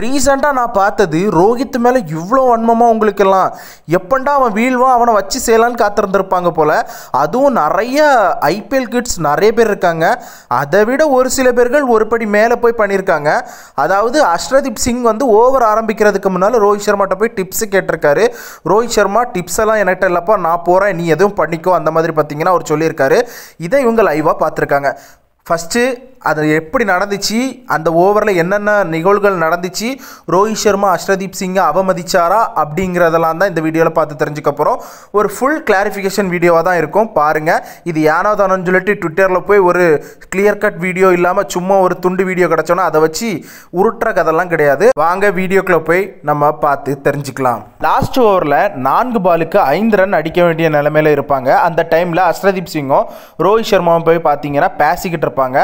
ரீசெண்டாக நான் பார்த்தது ரோஹித் மேலே இவ்வளோ வன்மமாக உங்களுக்கெல்லாம் எப்பண்டா அவன் வீழ்வான் அவனை வச்சு செய்யலான்னு காத்திருந்துருப்பாங்க போல் அதுவும் நிறைய ஐபிஎல் கிட்ஸ் நிறைய பேர் இருக்காங்க அதை விட ஒரு சில பேர்கள் ஒரு படி மேலே போய் பண்ணியிருக்காங்க அதாவது அஷ்ரதீப் சிங் வந்து ஓவர் ஆரம்பிக்கிறதுக்கு முன்னால் ரோஹித் சர்மாட்ட போய் டிப்ஸு கேட்டிருக்காரு ரோஹித் சர்மா டிப்ஸ் எல்லாம் என்கிட்ட இல்லைப்பா நான் போகிறேன் நீ எதுவும் பண்ணிக்கோ அந்த மாதிரி பார்த்தீங்கன்னா அவர் சொல்லியிருக்காரு இதை இவங்க லைவாக பார்த்துருக்காங்க ஃபஸ்ட்டு அது எப்படி நடந்துச்சு அந்த ஓவரில் என்னென்ன நிகழ்வுகள் நடந்துச்சு ரோஹித் சர்மா அஷ்ரதீப் சிங்கை அவமதிச்சாரா அப்படிங்கிறதெல்லாம் தான் இந்த வீடியோவில் பார்த்து தெரிஞ்சுக்க போகிறோம் ஒரு ஃபுல் கிளாரிஃபிகேஷன் வீடியோவாக தான் இருக்கும் பாருங்கள் இது ஏனோ தானு சொல்லிட்டு ட்விட்டரில் போய் ஒரு கிளியர் கட் வீடியோ இல்லாமல் சும்மா ஒரு துண்டு வீடியோ கிடச்சோன்னா அதை வச்சு உருட்டுற கதெல்லாம் கிடையாது வாங்க வீடியோக்குள்ள போய் நம்ம பார்த்து தெரிஞ்சுக்கலாம் லாஸ்ட் ஓவரில் நான்கு பாலுக்கு ஐந்து ரன் அடிக்க வேண்டிய நிலைமையில் இருப்பாங்க அந்த டைமில் அஷ்ரதீப் சிங்கும் ரோஹித் சர்மாவும் போய் பார்த்தீங்கன்னா பேசிக்கிட்டு இருப்பாங்க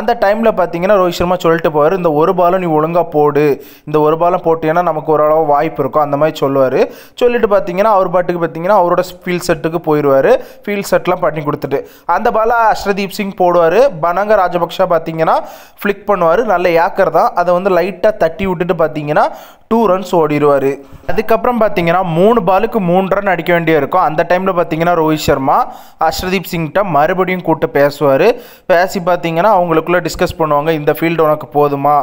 அந்த டைமில் பார்த்தீங்கன்னா ரோஹித் சர்மா சொல்லிட்டு போவார் இந்த ஒரு பாலும் நீ ஒழுங்காக போடு இந்த ஒரு பாலம் போட்டீங்கன்னா நமக்கு ஓரளவு வாய்ப்பு இருக்கும் அந்த மாதிரி சொல்லுவார் சொல்லிட்டு பார்த்தீங்கன்னா அவர் பாட்டுக்கு பார்த்தீங்கன்னா அவரோட ஃபீல்ட் செட்டுக்கு போயிடுவார் ஃபீல்ட் செட்லாம் பண்ணி கொடுத்துட்டு அந்த பாலை அஷ்ரதீப் சிங் போடுவார் பனங்க ராஜபக்ஷா பார்த்தீங்கன்னா ஃப்ளிக் பண்ணுவார் நல்ல ஏக்கர் தான் அதை வந்து லைட்டாக தட்டி விட்டுட்டு பார்த்தீங்கன்னா டூ ரன்ஸ் ஓடிடுவார் அதுக்கப்புறம் பார்த்தீங்கன்னா மூணு பாலுக்கு மூணு ரன் அடிக்க வேண்டியது இருக்கும் அந்த டைமில் பார்த்தீங்கன்னா ரோஹித் சர்மா அஸ்ரதீப் சிங்கிட்ட மறுபடியும் கூப்பிட்டு பேசுவார் பேசி பார்த்தீங்கன்னா அவங்களுக்குள்ளே டிஸ்கஸ் பண்ணுவாங்க இந்த ஃபீல்டு உனக்கு போதுமா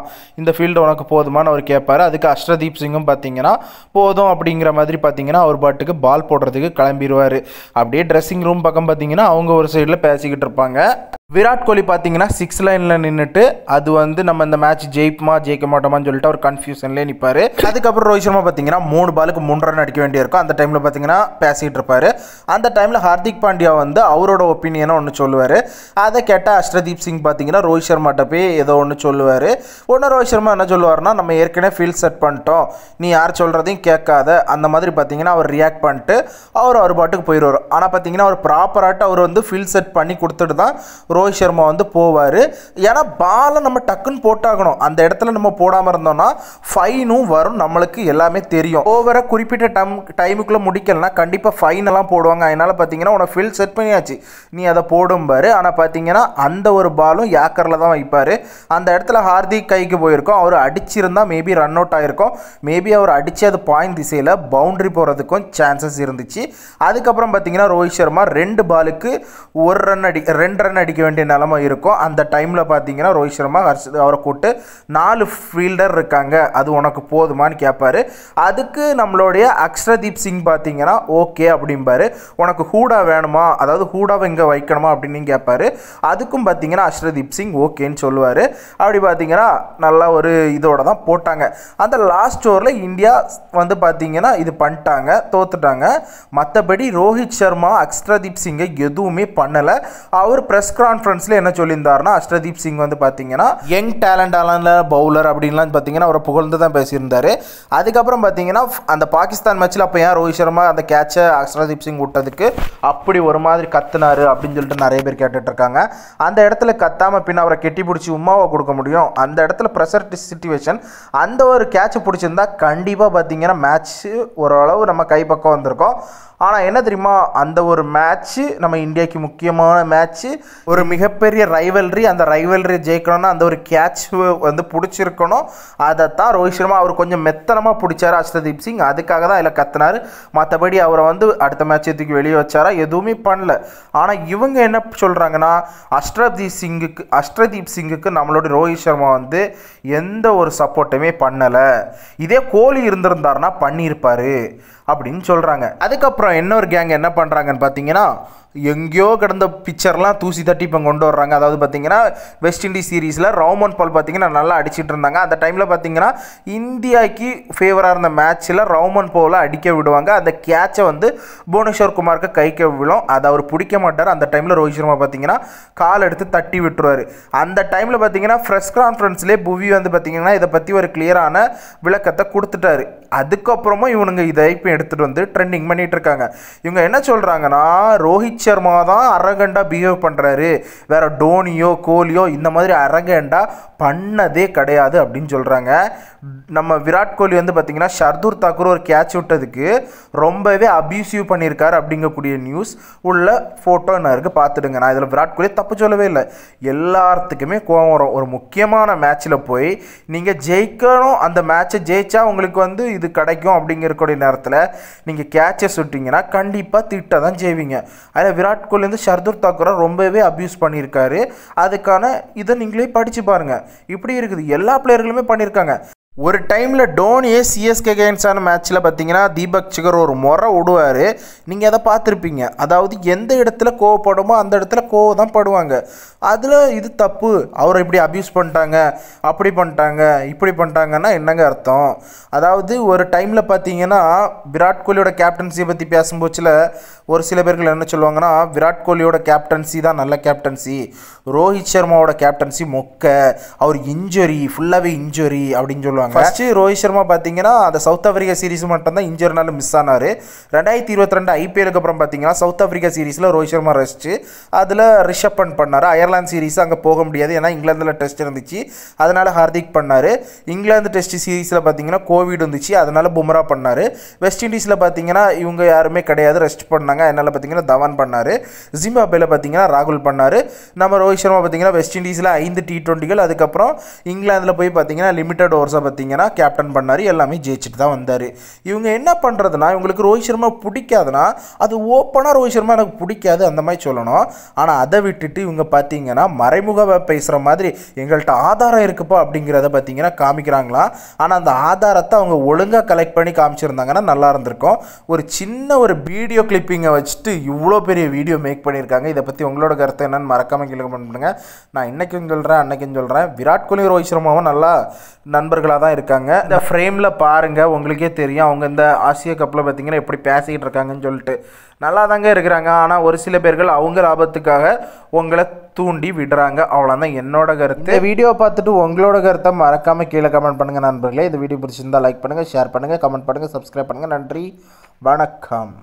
இந்த ஃபீல்டு உனக்கு போதுமான்னு அவர் கேட்பார் அதுக்கு அஸ்ரதீப் சிங்கும் பார்த்தீங்கன்னா போதும் அப்படிங்கிற மாதிரி பார்த்தீங்கன்னா அவர் பாட்டுக்கு பால் போடுறதுக்கு கிளம்பிடுவார் அப்படியே ட்ரெஸ்ஸிங் ரூம் பக்கம் பார்த்தீங்கன்னா அவங்க ஒரு சைடில் பேசிக்கிட்டு இருப்பாங்க விராட் கோலி பார்த்தீங்கன்னா சிக்ஸ் லைனில் நின்றுட்டு அது வந்து நம்ம இந்த மேட்ச் ஜெயிப்போமா ஜெயிக்க மாட்டோமான்னு சொல்லிட்டு அவர் கன்ஃபியூஷன்லேயே நிற்பார் அதுக்கப்புறம் ரோஹித் சர்மா பார்த்தீங்கன்னா மூணு பாலுக்கு மூன்று ரன் அடிக்க வேண்டியிருக்கும் அந்த டைமில் பார்த்தீங்கன்னா பேசிகிட்டு இருப்பார் அந்த டைமில் ஹார்திக் பாண்டியா வந்து அவரோட ஒப்பீனியனை ஒன்று சொல்லுவார் அதை கேட்டால் அஷ்ரதீப் சிங் பார்த்தீங்கன்னா ரோஹித் சர்மாட்ட போய் ஏதோ ஒன்று சொல்லுவார் ஒன்று ரோஹித் சர்மா என்ன சொல்லுவார்னா நம்ம ஏற்கனவே ஃபீல் செட் பண்ணிட்டோம் நீ யார் சொல்கிறதையும் கேட்காத அந்த மாதிரி பார்த்தீங்கன்னா அவர் ரியாக்ட் பண்ணிட்டு அவர் அவர் பாட்டுக்கு போயிடுவார் ஆனால் பார்த்தீங்கன்னா அவர் ப்ராப்பராகிட்ட அவர் வந்து ஃபீல் செட் பண்ணி கொடுத்துட்டு தான் ரோஹித் சர்மா வந்து போவார் ஏன்னா பாலை நம்ம டக்குன்னு போட்டாகணும் அந்த இடத்துல நம்ம போடாமல் இருந்தோம்னா ஃபைனும் வரும் நம்மளுக்கு எல்லாமே தெரியும் ஓவராக குறிப்பிட்ட டம் டைமுக்குள்ளே முடிக்கலனா கண்டிப்பாக ஃபைனெல்லாம் போடுவாங்க அதனால் பார்த்தீங்கன்னா உனக்கு ஃபில் செட் பண்ணியாச்சு நீ அதை போடும்பார் ஆனால் பார்த்தீங்கன்னா அந்த ஒரு பாலும் ஏக்கரில் தான் வைப்பார் அந்த இடத்துல ஹார்திக் கைக்கு போயிருக்கோம் அவர் அடிச்சிருந்தால் மேபி ரன் அவுட் ஆகிருக்கும் மேபி அவர் அடித்து அது பாயிண்ட் திசையில் பவுண்ட்ரி போகிறதுக்கும் சான்சஸ் இருந்துச்சு அதுக்கப்புறம் பார்த்தீங்கன்னா ரோஹித் சர்மா ரெண்டு பாலுக்கு ஒரு ரன் அடி ரெண்டு ரன் அடிக்க வேண்டிய நிலமை இருக்கும் அந்த டைமில் பார்த்தீங்கன்னா ரோஹித் சர்மா ஹர்ஷத் அவரை கூப்பிட்டு நாலு ஃபீல்டர் இருக்காங்க அது உனக்கு போதுமான்னு கேட்பார் அதுக்கு நம்மளுடைய அக்ஷரதீப் சிங் பார்த்தீங்கன்னா ஓகே அப்படிம்பாரு உனக்கு ஹூடா வேணுமா அதாவது ஹூடாவை இங்கே வைக்கணுமா அப்படின்னு கேட்பார் அதுக்கும் பார்த்தீங்கன்னா அஷ்ரதீப் சிங் ஓகேன்னு சொல்லுவார் அப்படி பார்த்தீங்கன்னா நல்லா ஒரு இதோட தான் போட்டாங்க அந்த லாஸ்ட் ஓவரில் இந்தியா வந்து பார்த்தீங்கன்னா இது பண்ணிட்டாங்க தோத்துட்டாங்க மற்றபடி ரோஹித் சர்மா அக்ஷரதீப் சிங்கை எதுவுமே பண்ணலை அவர் ப்ரெஸ் கான்ஃபரன்ஸில் என்ன சொல்லியிருந்தாருன்னா அஷ்டதீப் சிங் வந்து பார்த்தீங்கன்னா யங் ஆலான பவுலர் அப்படின்லாம் பார்த்தீங்கன்னா அவரை புகழ்ந்து தான் பேசியிருந்தார் அதுக்கப்புறம் பார்த்தீங்கன்னா அந்த பாகிஸ்தான் மேட்ச்சில் அப்போ ஏன் ரோஹித் சர்மா அந்த கேட்சை அஷ்டதீப் சிங் விட்டதுக்கு அப்படி ஒரு மாதிரி கத்துனாரு அப்படின்னு சொல்லிட்டு நிறைய பேர் கேட்டுட்ருக்காங்க அந்த இடத்துல கத்தாமல் பின்ன அவரை கெட்டி பிடிச்சி உமாவை கொடுக்க முடியும் அந்த இடத்துல ப்ரெஷர் சுச்சுவேஷன் அந்த ஒரு கேட்சை பிடிச்சிருந்தா கண்டிப்பாக பார்த்தீங்கன்னா மேட்ச்சு ஓரளவு நம்ம கைப்பக்கம் வந்திருக்கோம் ஆனால் என்ன தெரியுமா அந்த ஒரு மேட்ச்சு நம்ம இந்தியாவுக்கு முக்கியமான மேட்ச்சு ஒரு மிகப்பெரிய ரைவல்ரி அந்த ரைவல்ரி ஜெயிக்கணும்னா அந்த ஒரு கேட்ச் வந்து பிடிச்சிருக்கணும் தான் ரோஹித் சர்மா அவர் கொஞ்சம் மெத்தனமாக பிடிச்சார் அஷ்டதீப் சிங் அதுக்காக தான் இதில் கத்தினார் மற்றபடி அவரை வந்து அடுத்த மேட்சத்துக்கு வெளியே வச்சாரா எதுவுமே பண்ணல ஆனால் இவங்க என்ன சொல்கிறாங்கன்னா அஷ்டதீப் சிங்குக்கு அஷ்டதீப் சிங்குக்கு நம்மளோட ரோஹித் சர்மா வந்து எந்த ஒரு சப்போர்ட்டுமே பண்ணலை இதே கோலி இருந்திருந்தாருன்னா பண்ணியிருப்பார் அப்படின்னு சொல்கிறாங்க அதுக்கப்புறம் இன்னொரு கேங் என்ன பண்ணுறாங்கன்னு பார்த்தீங்கன்னா எங்கேயோ கிடந்த பிக்சர்லாம் தூசி தட்டி இப்போ கொண்டு வர்றாங்க அதாவது பார்த்தீங்கன்னா வெஸ்ட் இண்டீஸ் சீரீஸில் ரவுமன் பால் பார்த்தீங்கன்னா நல்லா அடிச்சிட்டு இருந்தாங்க அந்த டைமில் பார்த்தீங்கன்னா இந்தியாக்கு ஃபேவராக இருந்த மேட்ச்சில் ரோமன் போல அடிக்க விடுவாங்க அந்த கேட்சை வந்து புவனேஸ்வர் குமாருக்கு கைக்க விழும் அதை அவர் பிடிக்க மாட்டார் அந்த டைமில் ரோஹித் சர்மா பார்த்தீங்கன்னா கால் எடுத்து தட்டி விட்டுருவார் அந்த டைமில் பார்த்தீங்கன்னா ஃப்ரெஷ் கான்ஃபரன்ஸ்லேயே புவி வந்து பார்த்தீங்கன்னா இதை பற்றி ஒரு கிளியரான விளக்கத்தை கொடுத்துட்டாரு அதுக்கப்புறமும் இவனுங்க இதை இப்போ எடுத்துகிட்டு வந்து ட்ரெண்டிங் பண்ணிகிட்டு இருக்காங்க இவங்க என்ன சொல்கிறாங்கன்னா ரோஹித் ரோஹித் சர்மா தான் அரகண்டா பிஹேவ் பண்ணுறாரு வேற டோனியோ கோலியோ இந்த மாதிரி அரகண்டா பண்ணதே கிடையாது அப்படின்னு சொல்கிறாங்க நம்ம விராட் கோலி வந்து பார்த்திங்கன்னா ஷர்தூர் தாக்கூர் ஒரு கேட்ச் விட்டதுக்கு ரொம்பவே அபியூசிவ் பண்ணியிருக்காரு அப்படிங்கக்கூடிய நியூஸ் உள்ள ஃபோட்டோ நான் இருக்குது பார்த்துடுங்க நான் இதில் விராட் கோலி தப்பு சொல்லவே இல்லை எல்லாத்துக்குமே கோவம் வரும் ஒரு முக்கியமான மேட்ச்சில் போய் நீங்கள் ஜெயிக்கணும் அந்த மேட்ச்சை ஜெயிச்சா உங்களுக்கு வந்து இது கிடைக்கும் அப்படிங்கிற நேரத்தில் நீங்கள் கேட்சஸ் விட்டிங்கன்னா கண்டிப்பாக திட்ட தான் செய்வீங்க அதில் விராட் கோலிலேருந்து ஷர்துர் தாக்கூரை ரொம்பவே அப்யூஸ் பண்ணியிருக்காரு அதுக்கான இதை நீங்களே படித்து பாருங்கள் இப்படி இருக்குது எல்லா பிளேயர்களுமே பண்ணியிருக்காங்க ஒரு டைமில் டோனியே சிஎஸ்கே கேன்ஸான மேட்ச்சில் பார்த்தீங்கன்னா தீபக் சிகர் ஒரு முறை விடுவார் நீங்கள் அதை பார்த்துருப்பீங்க அதாவது எந்த இடத்துல கோவப்படுமோ அந்த இடத்துல கோவ தான் படுவாங்க அதில் இது தப்பு அவரை இப்படி அப்யூஸ் பண்ணிட்டாங்க அப்படி பண்ணிட்டாங்க இப்படி பண்ணிட்டாங்கன்னா என்னங்க அர்த்தம் அதாவது ஒரு டைமில் பார்த்தீங்கன்னா விராட் கோலியோட கேப்டன்சியை பற்றி பேசும்போச்சில் ஒரு சில பேர்கள் என்ன சொல்லுவாங்கன்னா விராட் கோலியோட கேப்டன்சி தான் நல்ல கேப்டன்சி ரோஹித் சர்மாவோட கேப்டன்சி மொக்க அவர் இன்ஜுரி ஃபுல்லாகவே இன்ஜுரி அப்படின்னு சொல்லுவாங்க ஃபஸ்ட்டு ரோஹித் சர்மா பார்த்தீங்கன்னா அந்த சவுத் ஆஃப்ரிக்கா சீரீஸ் மட்டும் தான் இன்ஜர்னால மிஸ் ஆனார் ரெண்டாயிரத்தி இருபத்தி ரெண்டு ஐபிஎலுக்கு அப்புறம் பார்த்தீங்கன்னா சவுத் ஆஃப்ரிக்கா சீரிஸில் ரோஹித் சர்மா ரெஸ்ட்டு அதில் ரிஷப் பண்ட் பண்ணார் அயர்லாந்து சீரிஸ் அங்கே போக முடியாது ஏன்னா இங்கிலாந்தில் டெஸ்ட் இருந்துச்சு அதனால் ஹார்திக் பண்ணார் இங்கிலாந்து டெஸ்ட் சீரிஸில் பார்த்தீங்கன்னா கோவிட் இருந்துச்சு அதனால் பும்ரா பண்ணார் வெஸ்ட் இண்டீஸில் பார்த்தீங்கன்னா இவங்க யாருமே கிடையாது ரெஸ்ட் பண்ணாங்க அதனால் பார்த்தீங்கன்னா தவான் பண்ணார் ஜிம்பாபேல பார்த்தீங்கன்னா ராகுல் பண்ணார் நம்ம ரோஹித் சர்மா பார்த்தீங்கன்னா வெஸ்ட் இண்டீஸில் ஐந்து டி ட்வெண்ட்டிகள் அதுக்கப்புறம் இங்கிலாந்தில் போய் பார்த்தீங்கன்னா லிமிட்டட் ஓவர்ஸாக பார்த்தீங்கன்னா கேப்டன் பண்ணார் எல்லாமே ஜெயிச்சுட்டு தான் வந்தார் இவங்க என்ன பண்ணுறதுனா இவங்களுக்கு ரோஹித் சர்மா பிடிக்காதுன்னா அது ஓப்பனாக ரோஹித் சர்மா எனக்கு பிடிக்காது அந்த மாதிரி சொல்லணும் ஆனால் அதை விட்டுட்டு இவங்க பார்த்தீங்கன்னா மறைமுக பேசுகிற மாதிரி எங்கள்கிட்ட ஆதாரம் இருக்குப்பா அப்படிங்கிறத பார்த்தீங்கன்னா காமிக்கிறாங்களாம் ஆனால் அந்த ஆதாரத்தை அவங்க ஒழுங்காக கலெக்ட் பண்ணி காமிச்சிருந்தாங்கன்னா நல்லா இருந்திருக்கும் ஒரு சின்ன ஒரு வீடியோ கிளிப்பிங்கை வச்சுட்டு இவ்வளோ பெரிய வீடியோ மேக் பண்ணியிருக்காங்க இதை பற்றி உங்களோட கருத்து என்னன்னு மறக்காமல் கீழே பண்ணுங்க நான் இன்றைக்கும் சொல்கிறேன் அன்னைக்கும் சொல்கிறேன் விராட் கோலி ரோஹித் சர்மாவும் நல்லா நண்பர்களாக தான் தான் இருக்காங்க இந்த ஃப்ரேமில் பாருங்கள் உங்களுக்கே தெரியும் அவங்க இந்த ஆசிய கப்பில் பார்த்தீங்கன்னா எப்படி பேசிக்கிட்டு இருக்காங்கன்னு சொல்லிட்டு நல்லா தாங்க இருக்கிறாங்க ஆனால் ஒரு சில பேர்கள் அவங்க லாபத்துக்காக உங்களை தூண்டி விடுறாங்க அவ்வளோதான் என்னோட கருத்து இந்த வீடியோ பார்த்துட்டு உங்களோட கருத்தை மறக்காமல் கீழே கமெண்ட் பண்ணுங்கள் நண்பர்களே இந்த வீடியோ பிடிச்சிருந்தால் லைக் பண்ணுங்கள் ஷேர் பண்ணுங்கள் கமெண்ட் பண்ணுங்கள் சப்ஸ்கிரைப் பண்ணுங்கள் நன்றி வணக்கம்